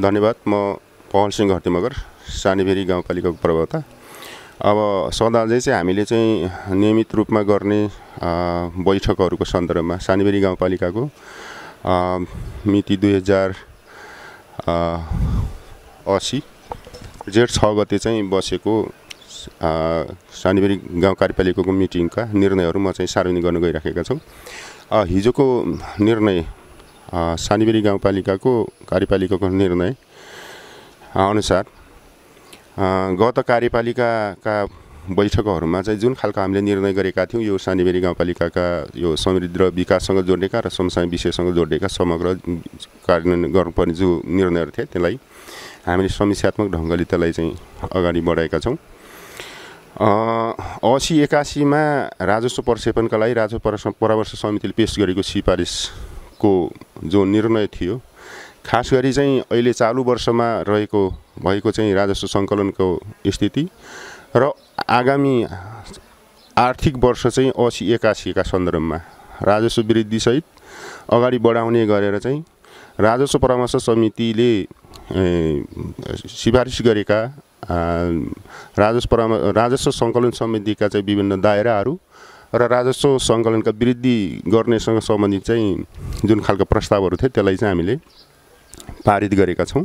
धन्यवाद म पहल सिंह घरती मगर सानीभेरी गाउँपालिकाको प्रवक्ता अब सदाझै चाहिँ हामीले चाहिँ नियमित रूपमा गर्ने बैठकहरूको सन्दर्भमा सानीभेरी गाउँपालिकाको मिति दुई हजार असी जेठ छ गते चाहिँ बसेको सानीभेरी गाउँ कार्यपालिकाको मिटिङका निर्णयहरू म चाहिँ सार्वजनिक गर्न गइराखेका छौँ हिजोको निर्णय सानीबेरी गाउँपालिकाको कार्यपालिकाको निर्णय अनुसार गत कार्यपालिकाका बैठकहरूमा चाहिँ जुन खालको हामीले निर्णय गरेका थियौँ यो सानीबेरी गाउँपालिकाका यो समृद्ध विकाससँग जोडिएका र समसाय विषयसँग जोड्नेका समग्र कार्यान्वयन गर्नुपर्ने जो निर्णयहरू थिए त्यसलाई हामीले समीक्षात्मक ढङ्गले त्यसलाई चाहिँ अगाडि बढाएका छौँ असी एकासीमा राजस्व प्रक्षेपणका लागि राजस्व परामर्श समितिले पेस गरेको सिफारिस को जो निर्णय थियो खास गरी चाहिँ अहिले चालु वर्षमा रहेको भएको चाहिँ राजस्व सङ्कलनको स्थिति र आगामी आर्थिक वर्ष चाहिँ असी एकासीका सन्दर्भमा राजस्व वृद्धिसहित अगाडि बढाउने गरेर चाहिँ राजस्व परामर्श समितिले सिफारिस गरेका राजस्व पराम राजस्व सङ्कलन समितिका चाहिँ विभिन्न दायराहरू र राजस्व सङ्कलनका वृद्धि गर्नेसँग सम्बन्धित चाहिँ जुन खालको प्रस्तावहरू थियो त्यसलाई चाहिँ हामीले पारित गरेका छौँ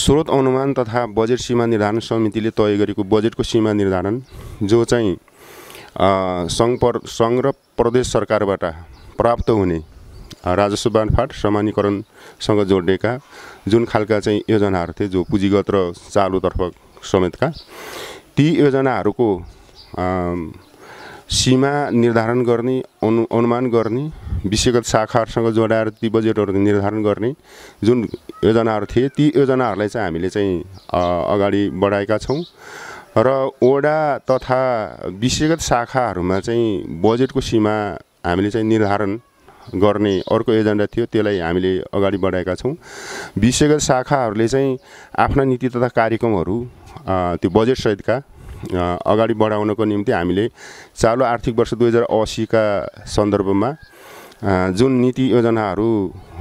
स्रोत अनुमान तथा बजेट सीमा निर्धारण समितिले तय गरेको बजेटको सीमा निर्धारण जो चाहिँ सङ्घ पर सङ्घ र प्रदेश सरकारबाट प्राप्त हुने राजस्व बाँडफाँट समानीकरणसँग जोडिएका जुन खालका चाहिँ योजनाहरू थिए जो पुँजीगत र चालुतर्फ समेतका ती योजनाहरूको सीमा निर्धारण गर्ने अनु अनुमान गर्ने विषयगत शाखाहरूसँग जोडाएर ती बजेटहरू निर्धारण गर्ने जुन योजनाहरू थिए ती योजनाहरूलाई चाहिँ हामीले चाहिँ अगाडि बढाएका छौँ र ओडा तथा विषयगत शाखाहरूमा चाहिँ बजेटको सीमा हामीले चाहिँ निर्धारण गर्ने अर्को एजेन्डा थियो त्यसलाई हामीले अगाडि बढाएका छौँ विषयगत शाखाहरूले चाहिँ आफ्ना नीति तथा कार्यक्रमहरू त्यो बजेटसहितका अगाडि बढाउनको निम्ति हामीले चालु आर्थिक वर्ष दुई हजार असीका सन्दर्भमा जुन नीति योजनाहरू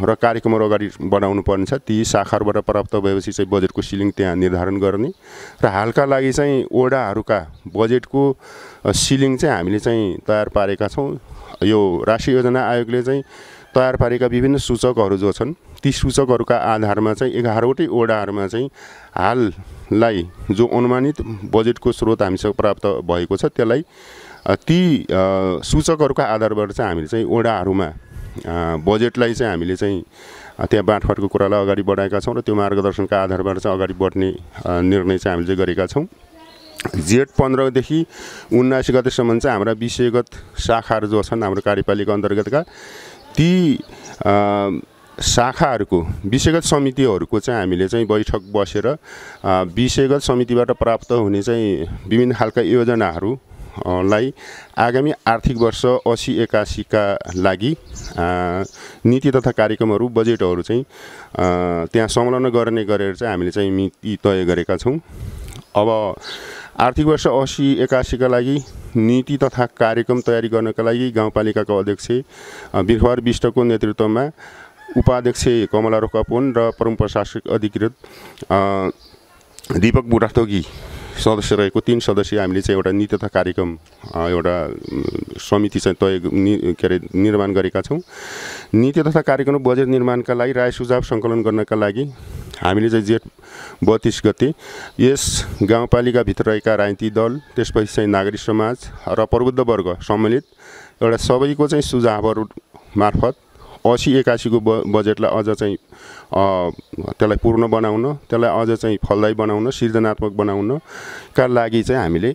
र कार्यक्रमहरू अगाडि बढाउनु पर्ने छ ती शाखाहरूबाट प्राप्त भएपछि चाहिँ बजेटको सिलिङ त्यहाँ निर्धारण गर्ने र हालका लागि चाहिँ ओडाहरूका बजेटको सिलिङ चाहिँ हामीले चाहिँ तयार पारेका छौँ यो राष्ट्रिय योजना आयोगले चाहिँ तयार पारेका विभिन्न सूचकहरू जो छन् ती सूचकहरूका आधारमा चाहिँ एघारवटै ओडाहरूमा चाहिँ हाललाई जो अनुमानित बजेटको स्रोत हामीसँग प्राप्त भएको छ त्यसलाई ती सूचकहरूका आधारबाट चाहिँ हामीले चाहिँ ओडाहरूमा बजेटलाई चाहिँ हामीले चाहिँ त्यहाँ बाँडफाँडको कुरालाई अगाडि बढाएका छौँ र त्यो मार्गदर्शनका आधारबाट चाहिँ अगाडि बढ्ने निर्णय चाहिँ हामीले चाहिँ गरेका छौँ जेठ पन्ध्रदेखि उन्नाइस गतेसम्म चाहिँ हाम्रा विषयगत शाखाहरू जो छन् हाम्रो कार्यपालिका अन्तर्गतका ती शाखाहरूको विषयगत समितिहरूको चाहिँ हामीले चाहिँ बैठक बसेर विषयगत समितिबाट प्राप्त हुने चाहिँ विभिन्न खालका योजनाहरू लाई आगामी आर्थिक वर्ष असी एकासीका लागि नीति तथा कार्यक्रमहरू बजेटहरू चाहिँ त्यहाँ संलग्न गर्ने गरेर चाहिँ हामीले चाहिँ मिति तय गरेका छौँ अब आर्थिक वर्ष असी एकासीका लागि नीति तथा कार्यक्रम तयारी गर्नका लागि गाउँपालिकाको अध्यक्ष बिरखर विष्टको नेतृत्वमा उपाध्यक्ष कमला रोका र प्रमुख प्रशासक अधिकृत दिपक बुढाथोकी सदस्य रहेको तिन सदस्य हामीले चाहिँ एउटा नीति तथा कार्यक्रम एउटा समिति चाहिँ तय के अरे निर्माण गरेका छौँ नीति तथा कार्यक्रम बजेट निर्माणका लागि राय सुझाव सङ्कलन गर्नका लागि हामीले चाहिँ जेठ बत्तिस गते यस गाउँपालिकाभित्र रहेका राजनीतिक दल त्यसपछि चाहिँ नागरिक समाज र प्रबुद्ध वर्ग सम्मिलित एउटा सबैको चाहिँ सुझावहरू मार्फत असी एकासीको ब बजेटलाई अझ चाहिँ त्यसलाई पूर्ण बनाउन त्यसलाई अझ चाहिँ फलदायी बनाउन सृजनात्मक बनाउनका लागि चाहिँ हामीले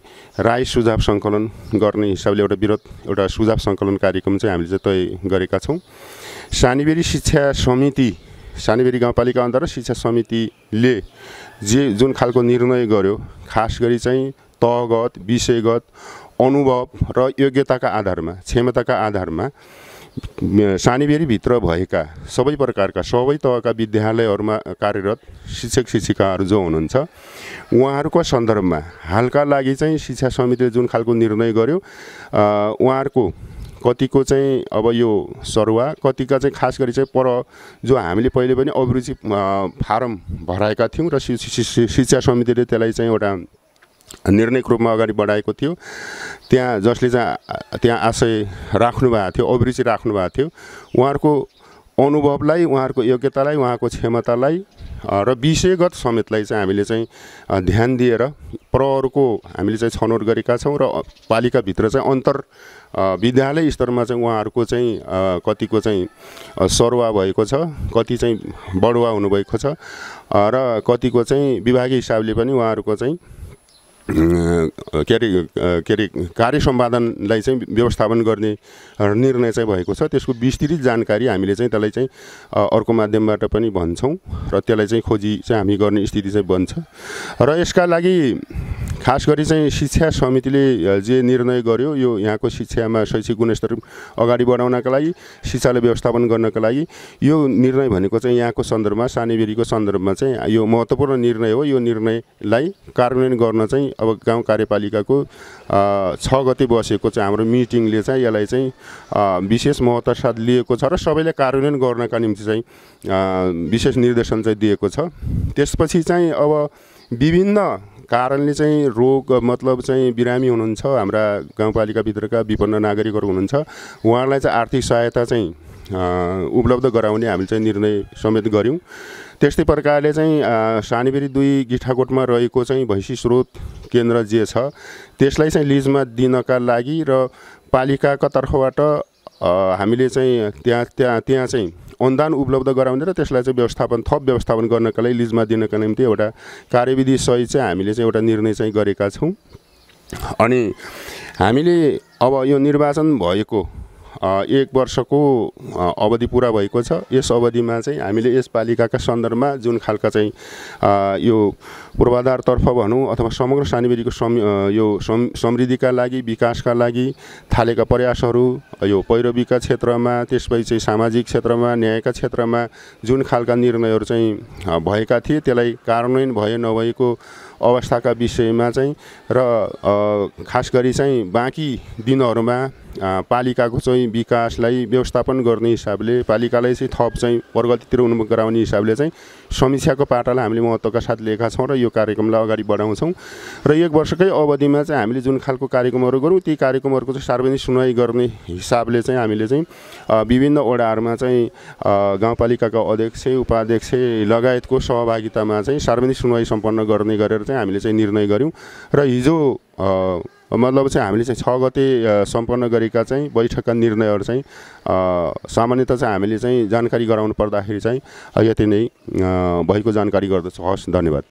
राय सुझाव सङ्कलन गर्ने हिसाबले एउटा विरोध एउटा सुझाव सङ्कलन कार्यक्रम चाहिँ हामीले चाहिँ तय गरेका छौँ सानीबेरी शिक्षा समिति सानीबेरी गाउँपालिका अन्तर्गत शिक्षा समितिले जे जुन खालको निर्णय गर्यो खास गरी चाहिँ तहगत विषयगत अनुभव र योग्यताका आधारमा क्षमताका आधारमा सानीबेरीभित्र भएका सबै प्रकारका सबै तहका विद्यालयहरूमा कार्यरत शिक्षक शिक्षिकाहरू जो हुनुहुन्छ उहाँहरूको सन्दर्भमा हालका लागि चाहिँ शिक्षा समितिले जुन खालको निर्णय गर्यो उहाँहरूको कतिको चाहिँ अब यो सरुवा कतिका चाहिँ खास गरी चाहिँ पर जो हामीले पहिले पनि अभिरुचि फारम भराएका थियौँ र शिक्षा समितिले त्यसलाई चाहिँ एउटा निर्णयको रूपमा अगाडि बढाएको थियो त्यहाँ जसले चाहिँ त्यहाँ आशय राख्नुभएको थियो अभिरुचि राख्नुभएको थियो उहाँहरूको अनुभवलाई उहाँहरूको योग्यतालाई उहाँको क्षमतालाई र विषयगत समेतलाई चाहिँ हामीले चाहिँ ध्यान दिएर प्रहरको हामीले चाहिँ छनौट गरेका छौँ र पालिकाभित्र चाहिँ अन्तर विद्यालय स्तरमा चाहिँ उहाँहरूको चाहिँ कतिको चाहिँ सरुवा भएको छ कति चाहिँ बढुवा हुनुभएको छ र कतिको चाहिँ विभागीय हिसाबले पनि उहाँहरूको चाहिँ के अरे के अरे कार्य सम्पादनलाई चाहिँ व्यवस्थापन गर्ने निर्णय चाहिँ भएको छ त्यसको विस्तृत जानकारी हामीले चाहिँ त्यसलाई चाहिँ अर्को माध्यमबाट पनि भन्छौँ र त्यसलाई चाहिँ खोजी चाहिँ हामी गर्ने स्थिति चाहिँ बन्छ र यसका लागि खास गरी चाहिँ शिक्षा समितिले जे निर्णय गर्यो यो यहाँको शिक्षामा शैक्षिक गुणस्तर अगाडि बढाउनका लागि शिक्षालाई व्यवस्थापन गर्नका लागि यो निर्णय भनेको चाहिँ यहाँको सन्दर्भमा सानीबेरीको सन्दर्भमा चाहिँ यो महत्त्वपूर्ण निर्णय हो यो निर्णयलाई कार्यान्वयन गर्न चाहिँ अब गाउँ कार्यपालिकाको छ गते बसेको चाहिँ हाम्रो मिटिङले चाहिँ यसलाई चाहिँ विशेष महत्त्व साथ लिएको छ र सबैले कार्यान्वयन गर्नका निम्ति चाहिँ विशेष निर्देशन चाहिँ दिएको छ त्यसपछि चाहिँ अब विभिन्न कारणले चाहिँ रोग मतलब चाहिँ बिरामी हुनुहुन्छ हाम्रा गाउँपालिकाभित्रका विपन्न नागरिकहरू हुनुहुन्छ उहाँलाई चाहिँ आर्थिक सहायता चाहिँ उपलब्ध गराउने हामीले चाहिँ निर्णय समेत गऱ्यौँ त्यस्तै प्रकारले चाहिँ सानीबेरी दुई गिठाकोटमा रहेको चाहिँ भैँसी स्रोत केन्द्र जे छ त्यसलाई चाहिँ लिजमा दिनका लागि र पालिकाका तर्फबाट हामीले चाहिँ त्यहाँ त्यहाँ त्यहाँ चाहिँ अनुदान उपलब्ध गराउने र त्यसलाई चाहिँ व्यवस्थापन थप व्यवस्थापन गर्नका लागि लिजमा दिनका निम्ति एउटा कार्यविधि सहित चाहिँ हामीले चाहिँ एउटा निर्णय चाहिँ गरेका छौँ अनि हामीले अब यो निर्वाचन भएको एक वर्षको अवधि पुरा भएको छ यस अवधिमा चाहिँ हामीले यसपालिकाका सन्दर्भमा जुन खालका चाहिँ यो पूर्वाधारतर्फ भनौँ अथवा समग्र सानीबेरीको सम यो समृद्धिका लागि विकासका लागि थालेका प्रयासहरू यो पैरवीका क्षेत्रमा त्यसपछि चाहिँ सामाजिक क्षेत्रमा न्यायका क्षेत्रमा जुन खालका निर्णयहरू चाहिँ भएका थिए त्यसलाई कार्यान्वयन भए नभएको अवस्थाका विषयमा चाहिँ र खास गरी चाहिँ बाँकी दिनहरूमा पालिकाको चाहिँ विकासलाई व्यवस्थापन गर्ने हिसाबले पालिकालाई चाहिँ थप चाहिँ प्रगतितिर उन्मुख गराउने हिसाबले चाहिँ समीक्षाको पाटालाई हामीले महत्त्वका साथ लिएका छौँ र यो कार्यक्रमलाई अगाडि बढाउँछौँ र एक वर्षकै अवधिमा चाहिँ हामीले जुन खालको कार्यक्रमहरू गरौँ ती कार्यक्रमहरूको चाहिँ सार्वजनिक सुनवाई गर्ने हिसाबले चाहिँ हामीले चाहिँ विभिन्न वडाहरूमा चाहिँ गाउँपालिकाका अध्यक्ष उपाध्यक्ष लगायतको सहभागितामा चाहिँ सार्वजनिक सुनवाई सम्पन्न गर्ने गरेर चाहिँ हामीले चाहिँ निर्णय गऱ्यौँ र हिजो मतलब चाहिँ हामीले चाहिँ छ गते सम्पन्न गरेका चाहिँ बैठकका निर्णयहरू चाहिँ सामान्यत चाहिँ हामीले चाहिँ जानकारी गराउनु पर्दाखेरि चाहिँ यति नै भएको जानकारी गर्दछु हस् धन्यवाद